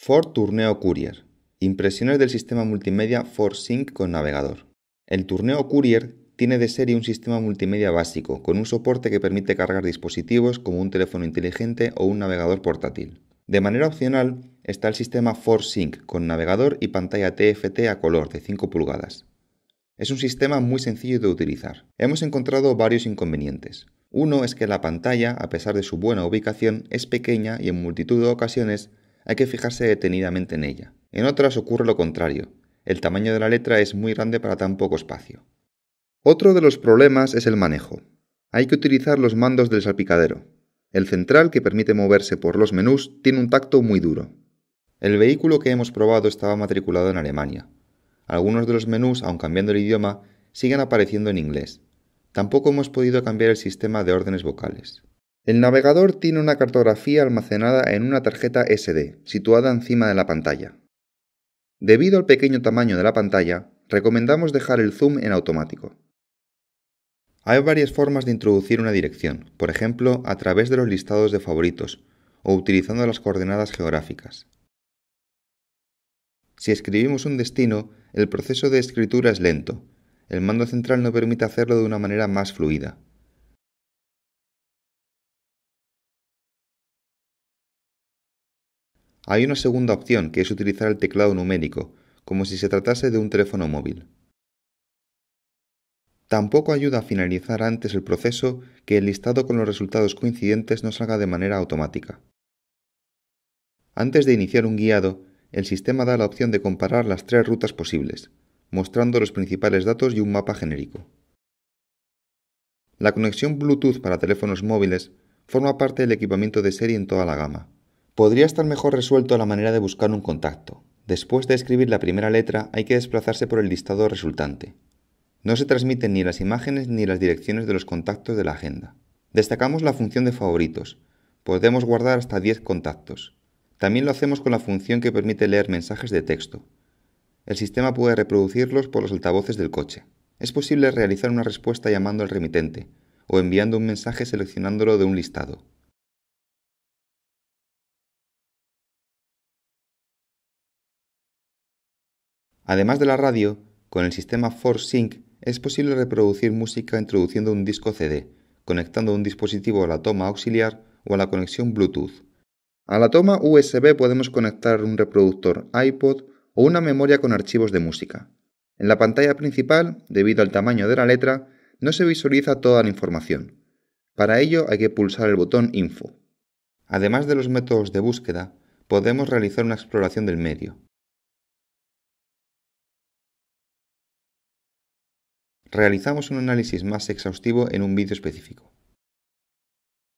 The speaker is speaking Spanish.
Ford Tourneo Courier. Impresiones del sistema multimedia Ford Sync con navegador. El Tourneo Courier tiene de serie un sistema multimedia básico, con un soporte que permite cargar dispositivos como un teléfono inteligente o un navegador portátil. De manera opcional está el sistema Ford Sync con navegador y pantalla TFT a color de 5 pulgadas. Es un sistema muy sencillo de utilizar. Hemos encontrado varios inconvenientes. Uno es que la pantalla, a pesar de su buena ubicación, es pequeña y en multitud de ocasiones hay que fijarse detenidamente en ella. En otras ocurre lo contrario, el tamaño de la letra es muy grande para tan poco espacio. Otro de los problemas es el manejo. Hay que utilizar los mandos del salpicadero. El central, que permite moverse por los menús, tiene un tacto muy duro. El vehículo que hemos probado estaba matriculado en Alemania. Algunos de los menús, aun cambiando el idioma, siguen apareciendo en inglés. Tampoco hemos podido cambiar el sistema de órdenes vocales. El navegador tiene una cartografía almacenada en una tarjeta SD, situada encima de la pantalla. Debido al pequeño tamaño de la pantalla, recomendamos dejar el zoom en automático. Hay varias formas de introducir una dirección, por ejemplo, a través de los listados de favoritos o utilizando las coordenadas geográficas. Si escribimos un destino, el proceso de escritura es lento. El mando central no permite hacerlo de una manera más fluida. Hay una segunda opción que es utilizar el teclado numérico, como si se tratase de un teléfono móvil. Tampoco ayuda a finalizar antes el proceso que el listado con los resultados coincidentes no salga de manera automática. Antes de iniciar un guiado, el sistema da la opción de comparar las tres rutas posibles, mostrando los principales datos y un mapa genérico. La conexión Bluetooth para teléfonos móviles forma parte del equipamiento de serie en toda la gama. Podría estar mejor resuelto la manera de buscar un contacto. Después de escribir la primera letra hay que desplazarse por el listado resultante. No se transmiten ni las imágenes ni las direcciones de los contactos de la agenda. Destacamos la función de favoritos. Podemos guardar hasta 10 contactos. También lo hacemos con la función que permite leer mensajes de texto. El sistema puede reproducirlos por los altavoces del coche. Es posible realizar una respuesta llamando al remitente o enviando un mensaje seleccionándolo de un listado. Además de la radio, con el sistema Force Sync es posible reproducir música introduciendo un disco CD, conectando un dispositivo a la toma auxiliar o a la conexión Bluetooth. A la toma USB podemos conectar un reproductor iPod o una memoria con archivos de música. En la pantalla principal, debido al tamaño de la letra, no se visualiza toda la información. Para ello hay que pulsar el botón Info. Además de los métodos de búsqueda, podemos realizar una exploración del medio. realizamos un análisis más exhaustivo en un vídeo específico.